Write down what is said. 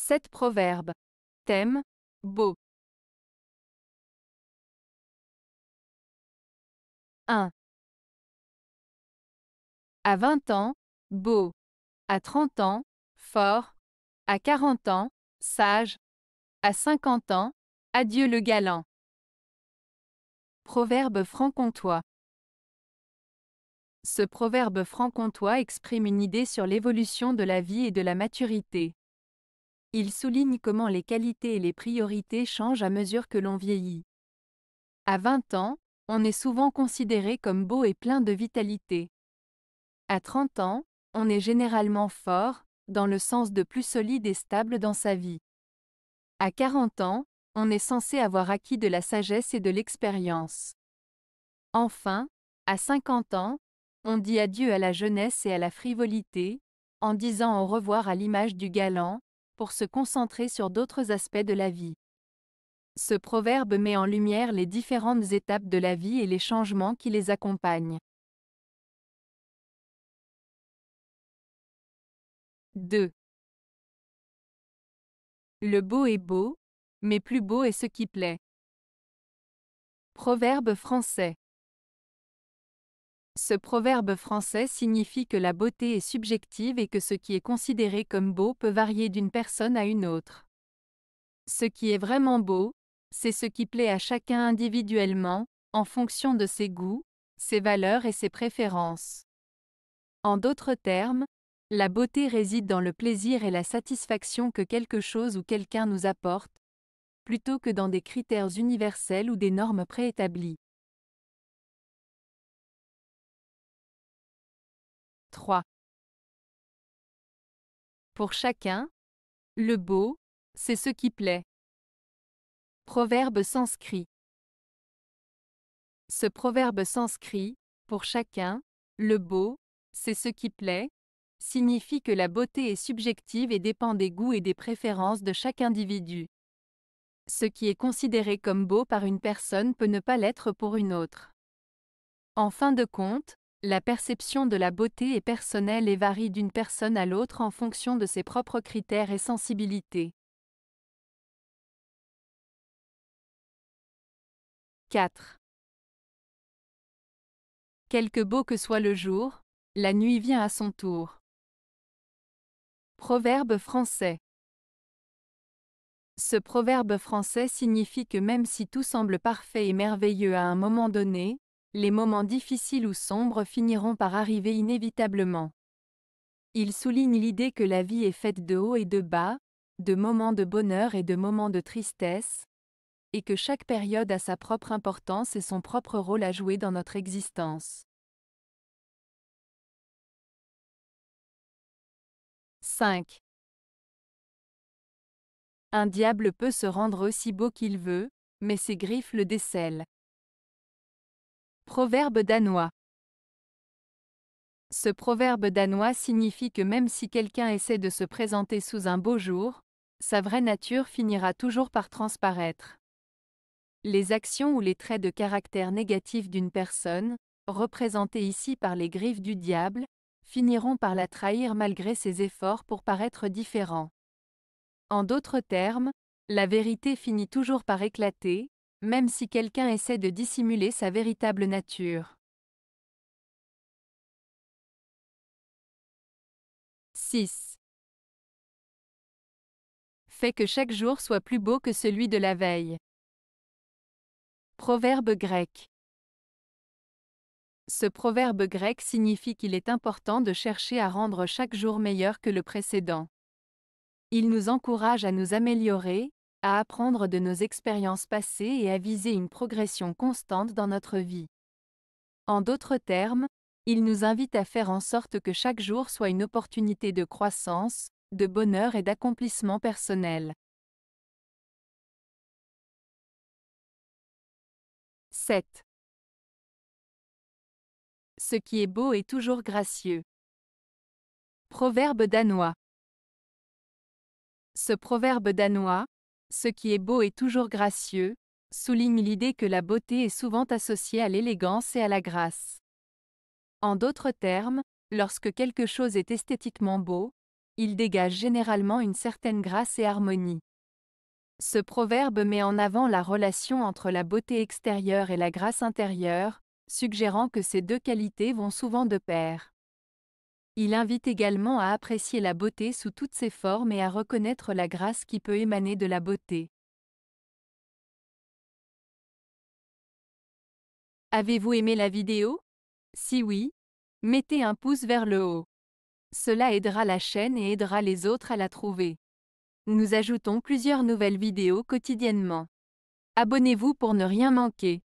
7 proverbes. Thème Beau. 1. À 20 ans, beau. À 30 ans, fort. À 40 ans, sage. À 50 ans, adieu le galant. Proverbe franc-comtois. Ce proverbe franc-comtois exprime une idée sur l'évolution de la vie et de la maturité. Il souligne comment les qualités et les priorités changent à mesure que l'on vieillit. À 20 ans, on est souvent considéré comme beau et plein de vitalité. À 30 ans, on est généralement fort, dans le sens de plus solide et stable dans sa vie. À 40 ans, on est censé avoir acquis de la sagesse et de l'expérience. Enfin, à 50 ans, on dit adieu à la jeunesse et à la frivolité, en disant au revoir à l'image du galant, pour se concentrer sur d'autres aspects de la vie. Ce proverbe met en lumière les différentes étapes de la vie et les changements qui les accompagnent. 2. Le beau est beau, mais plus beau est ce qui plaît. Proverbe français. Ce proverbe français signifie que la beauté est subjective et que ce qui est considéré comme beau peut varier d'une personne à une autre. Ce qui est vraiment beau, c'est ce qui plaît à chacun individuellement, en fonction de ses goûts, ses valeurs et ses préférences. En d'autres termes, la beauté réside dans le plaisir et la satisfaction que quelque chose ou quelqu'un nous apporte, plutôt que dans des critères universels ou des normes préétablies. 3. Pour chacun, le beau, c'est ce qui plaît. Proverbe sanscrit Ce proverbe sanscrit, pour chacun, le beau, c'est ce qui plaît, signifie que la beauté est subjective et dépend des goûts et des préférences de chaque individu. Ce qui est considéré comme beau par une personne peut ne pas l'être pour une autre. En fin de compte, la perception de la beauté est personnelle et varie d'une personne à l'autre en fonction de ses propres critères et sensibilités. 4. Quelque beau que soit le jour, la nuit vient à son tour. Proverbe français. Ce proverbe français signifie que même si tout semble parfait et merveilleux à un moment donné, les moments difficiles ou sombres finiront par arriver inévitablement. Il souligne l'idée que la vie est faite de hauts et de bas, de moments de bonheur et de moments de tristesse, et que chaque période a sa propre importance et son propre rôle à jouer dans notre existence. 5. Un diable peut se rendre aussi beau qu'il veut, mais ses griffes le décèlent. Proverbe danois. Ce proverbe danois signifie que même si quelqu'un essaie de se présenter sous un beau jour, sa vraie nature finira toujours par transparaître. Les actions ou les traits de caractère négatif d'une personne, représentés ici par les griffes du diable, finiront par la trahir malgré ses efforts pour paraître différent. En d'autres termes, la vérité finit toujours par éclater, même si quelqu'un essaie de dissimuler sa véritable nature. 6. Fais que chaque jour soit plus beau que celui de la veille. Proverbe grec. Ce proverbe grec signifie qu'il est important de chercher à rendre chaque jour meilleur que le précédent. Il nous encourage à nous améliorer, à apprendre de nos expériences passées et à viser une progression constante dans notre vie. En d'autres termes, il nous invite à faire en sorte que chaque jour soit une opportunité de croissance, de bonheur et d'accomplissement personnel. 7. Ce qui est beau est toujours gracieux. Proverbe danois. Ce proverbe danois, ce qui est beau est toujours gracieux, souligne l'idée que la beauté est souvent associée à l'élégance et à la grâce. En d'autres termes, lorsque quelque chose est esthétiquement beau, il dégage généralement une certaine grâce et harmonie. Ce proverbe met en avant la relation entre la beauté extérieure et la grâce intérieure, suggérant que ces deux qualités vont souvent de pair. Il invite également à apprécier la beauté sous toutes ses formes et à reconnaître la grâce qui peut émaner de la beauté. Avez-vous aimé la vidéo Si oui, mettez un pouce vers le haut. Cela aidera la chaîne et aidera les autres à la trouver. Nous ajoutons plusieurs nouvelles vidéos quotidiennement. Abonnez-vous pour ne rien manquer.